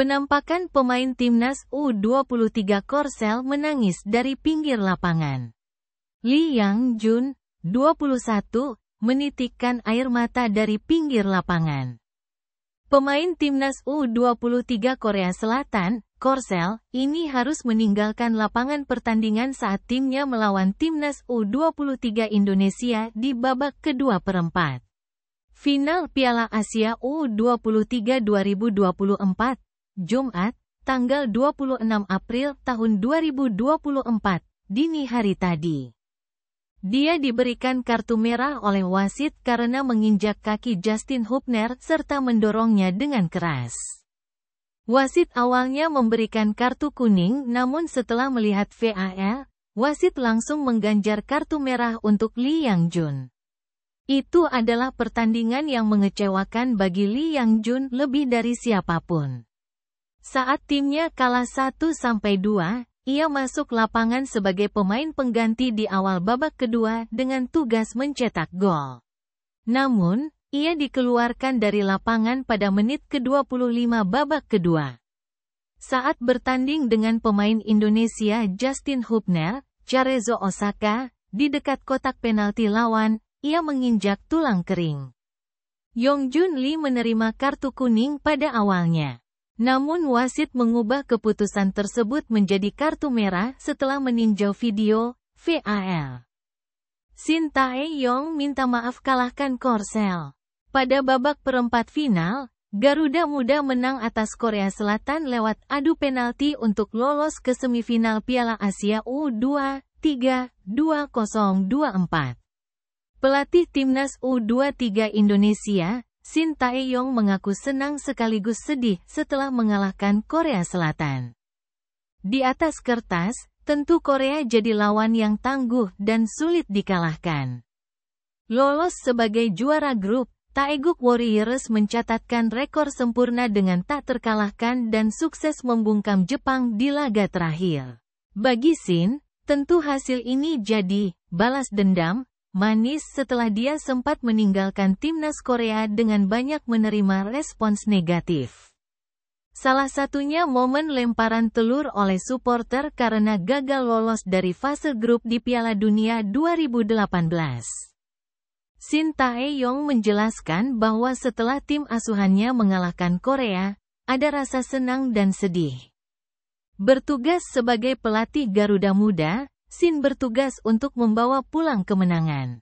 Penampakan pemain timnas U23 Korsel menangis dari pinggir lapangan. Li Yang Jun, 21, menitikkan air mata dari pinggir lapangan. Pemain timnas U23 Korea Selatan, Korsel, ini harus meninggalkan lapangan pertandingan saat timnya melawan timnas U23 Indonesia di babak kedua perempat. Final Piala Asia U23 2024 Jumat, tanggal 26 April tahun 2024, dini hari tadi. Dia diberikan kartu merah oleh wasit karena menginjak kaki Justin Hubner serta mendorongnya dengan keras. Wasit awalnya memberikan kartu kuning namun setelah melihat VAR, wasit langsung mengganjar kartu merah untuk Li Yang Jun. Itu adalah pertandingan yang mengecewakan bagi Li Yang Jun lebih dari siapapun. Saat timnya kalah 1-2, ia masuk lapangan sebagai pemain pengganti di awal babak kedua dengan tugas mencetak gol. Namun, ia dikeluarkan dari lapangan pada menit ke-25 babak kedua. Saat bertanding dengan pemain Indonesia Justin Hubner, Carezo Osaka, di dekat kotak penalti lawan, ia menginjak tulang kering. Yong Jun Lee menerima kartu kuning pada awalnya. Namun wasit mengubah keputusan tersebut menjadi kartu merah setelah meninjau video VAR. Shin Tae-yong minta maaf kalahkan Korsel. Pada babak perempat final, Garuda Muda menang atas Korea Selatan lewat adu penalti untuk lolos ke semifinal Piala Asia U23 2024. Pelatih Timnas U23 Indonesia, Shin Taeyong mengaku senang sekaligus sedih setelah mengalahkan Korea Selatan. Di atas kertas, tentu Korea jadi lawan yang tangguh dan sulit dikalahkan. Lolos sebagai juara grup, Taeguk Warriors mencatatkan rekor sempurna dengan tak terkalahkan dan sukses membungkam Jepang di laga terakhir. Bagi Shin, tentu hasil ini jadi balas dendam manis setelah dia sempat meninggalkan timnas Korea dengan banyak menerima respons negatif. Salah satunya momen lemparan telur oleh supporter karena gagal lolos dari fase grup di Piala Dunia 2018. Shin Tae-yong menjelaskan bahwa setelah tim asuhannya mengalahkan Korea, ada rasa senang dan sedih. Bertugas sebagai pelatih Garuda Muda, Sin bertugas untuk membawa pulang kemenangan.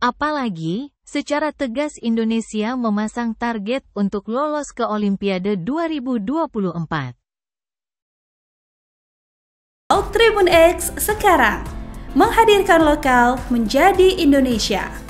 Apalagi, secara tegas Indonesia memasang target untuk lolos ke Olimpiade 2024. Out Tribun X sekarang menghadirkan lokal menjadi Indonesia.